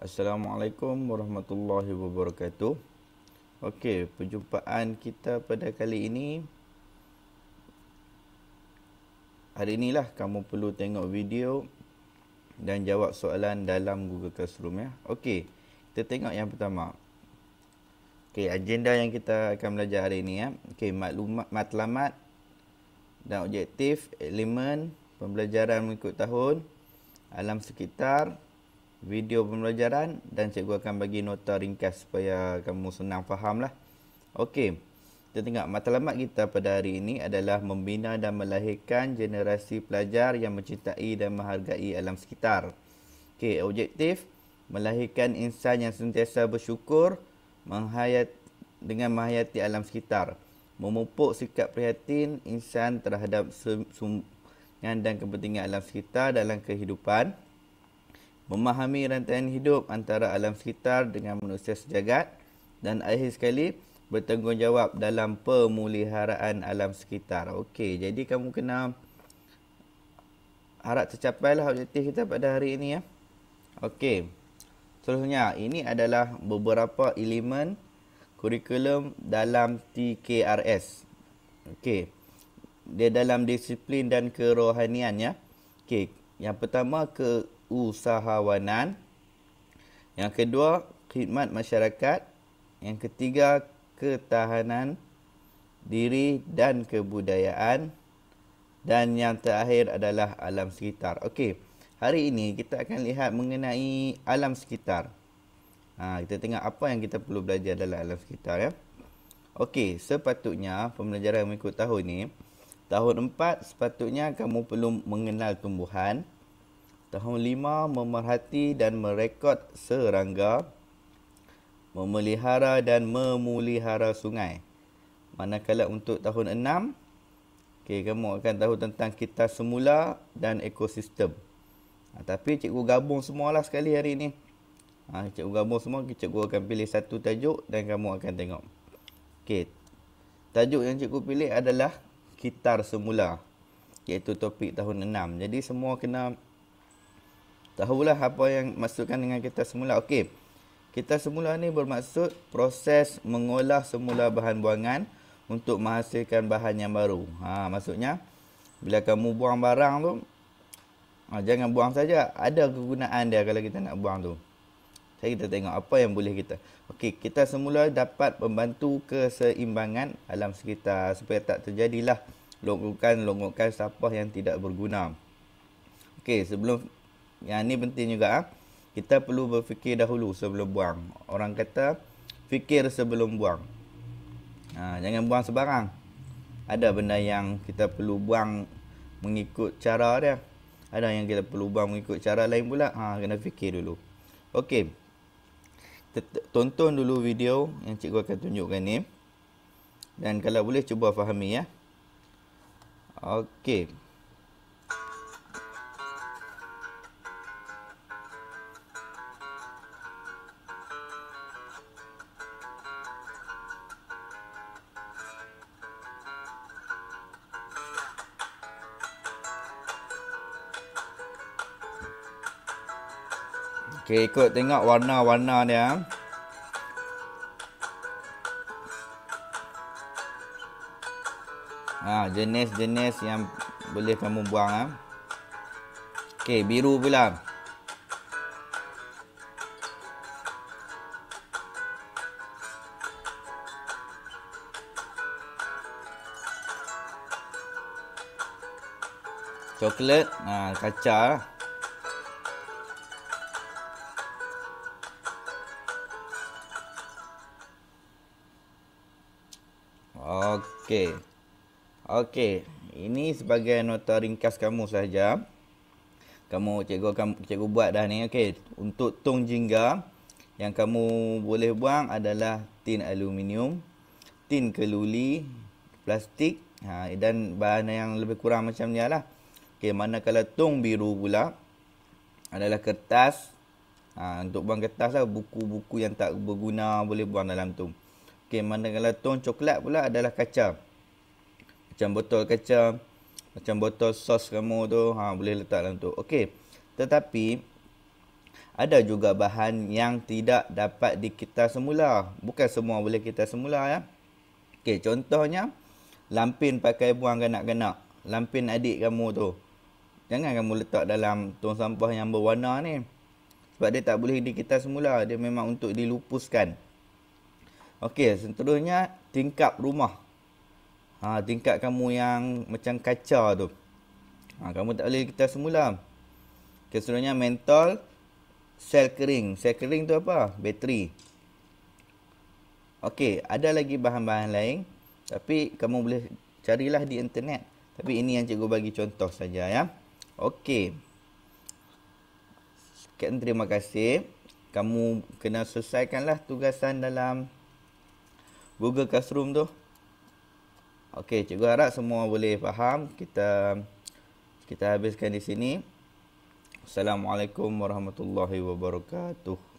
Assalamualaikum warahmatullahi wabarakatuh. Okey, perjumpaan kita pada kali ini hari inilah kamu perlu tengok video dan jawab soalan dalam Google Classroom ya. Okey, kita tengok yang pertama. Okey, agenda yang kita akan belajar hari ini ya. Okey, maklumat matlamat dan objektif elemen pembelajaran mengikut tahun alam sekitar video pembelajaran dan cikgu akan bagi nota ringkas supaya kamu senang faham lah. Okey, kita tengok matlamat kita pada hari ini adalah membina dan melahirkan generasi pelajar yang mencintai dan menghargai alam sekitar. Okey, objektif melahirkan insan yang sentiasa bersyukur menghayat, dengan menghayati alam sekitar. Memupuk sikap prihatin insan terhadap sumber dan kepentingan alam sekitar dalam kehidupan memahami rantaian hidup antara alam sekitar dengan manusia sejagat dan akhir sekali bertanggungjawab dalam pemuliharaan alam sekitar. Okey, jadi kamu kena harap tercapailah objektif kita pada hari ini ya. Okey. Seterusnya, ini adalah beberapa elemen kurikulum dalam TKRS. Okey. Dia dalam disiplin dan kerohanian ya. Okey, yang pertama ke keusahawanan. Yang kedua, khidmat masyarakat. Yang ketiga, ketahanan diri dan kebudayaan. Dan yang terakhir adalah alam sekitar. Okey, hari ini kita akan lihat mengenai alam sekitar. Ha, kita tengok apa yang kita perlu belajar dalam alam sekitar ya. Okey, sepatutnya pembelajaran mengikut tahun ini tahun empat sepatutnya kamu perlu mengenal tumbuhan. Tahun lima, memerhati dan merekod serangga, memelihara dan memulihara sungai. Manakala untuk tahun enam, okay, kamu akan tahu tentang kita semula dan ekosistem. Ha, tapi cikgu gabung semualah sekali hari ini. Ha, cikgu gabung semua, cikgu akan pilih satu tajuk dan kamu akan tengok. Okay. Tajuk yang cikgu pilih adalah kitar semula. Iaitu topik tahun enam. Jadi semua kena tahulah apa yang masukkan dengan kita semula. Okey. Kita semula ni bermaksud proses mengolah semula bahan buangan untuk menghasilkan bahan yang baru. Ha, maksudnya bila kamu buang barang tu ha, jangan buang saja. Ada kegunaan dia kalau kita nak buang tu. Jadi kita tengok apa yang boleh kita. Okey, kita semula dapat membantu keseimbangan alam sekitar supaya tak terjadilah longgokan-longgokan sampah yang tidak berguna. Okey, sebelum yang ni penting juga ah. Kita perlu berfikir dahulu sebelum buang Orang kata Fikir sebelum buang ha, Jangan buang sebarang Ada benda yang kita perlu buang Mengikut cara dia Ada yang kita perlu buang mengikut cara lain pula ha, Kena fikir dulu Okey Tonton dulu video yang cikgu akan tunjukkan ni Dan kalau boleh cuba fahami ya Okey Okey, ikut tengok warna-warna dia. Ha, jenis-jenis yang boleh kamu buang ah. Okey, biru pula. Coklat, ha, kacau. Lah. Okey. Okey, ini sebagai nota ringkas kamu saja. Kamu cikgu kamu cikgu buat dah ni. Okey, untuk tong jingga yang kamu boleh buang adalah tin aluminium, tin keluli, plastik ha, dan bahan yang lebih kurang macam ni lah. Okey, manakala tong biru pula adalah kertas. Ha, untuk buang kertas lah, buku-buku yang tak berguna boleh buang dalam tong. Okey, mana kalau tong coklat pula adalah kaca, Macam botol kaca, macam botol sos kamu tu, ha boleh letak dalam tu. Okey. Tetapi ada juga bahan yang tidak dapat dikitar semula. Bukan semua boleh kita semula ya. Okey, contohnya lampin pakai buang ganak-ganak. Lampin adik kamu tu. Jangan kamu letak dalam tong sampah yang berwarna ni. Sebab dia tak boleh dikitar semula. Dia memang untuk dilupuskan. Okey, seterusnya tingkap rumah. Ha, tingkap kamu yang macam kaca tu. Ha, kamu tak boleh kita semula. Okey, seterusnya mentol. Sel kering. Sel kering tu apa? Bateri. Okey, ada lagi bahan-bahan lain. Tapi kamu boleh carilah di internet. Tapi ini yang cikgu bagi contoh saja ya. Okey. Sekian terima kasih. Kamu kena selesaikanlah tugasan dalam... Google Classroom tu. Okey, cikgu harap semua boleh faham. Kita kita habiskan di sini. Assalamualaikum warahmatullahi wabarakatuh.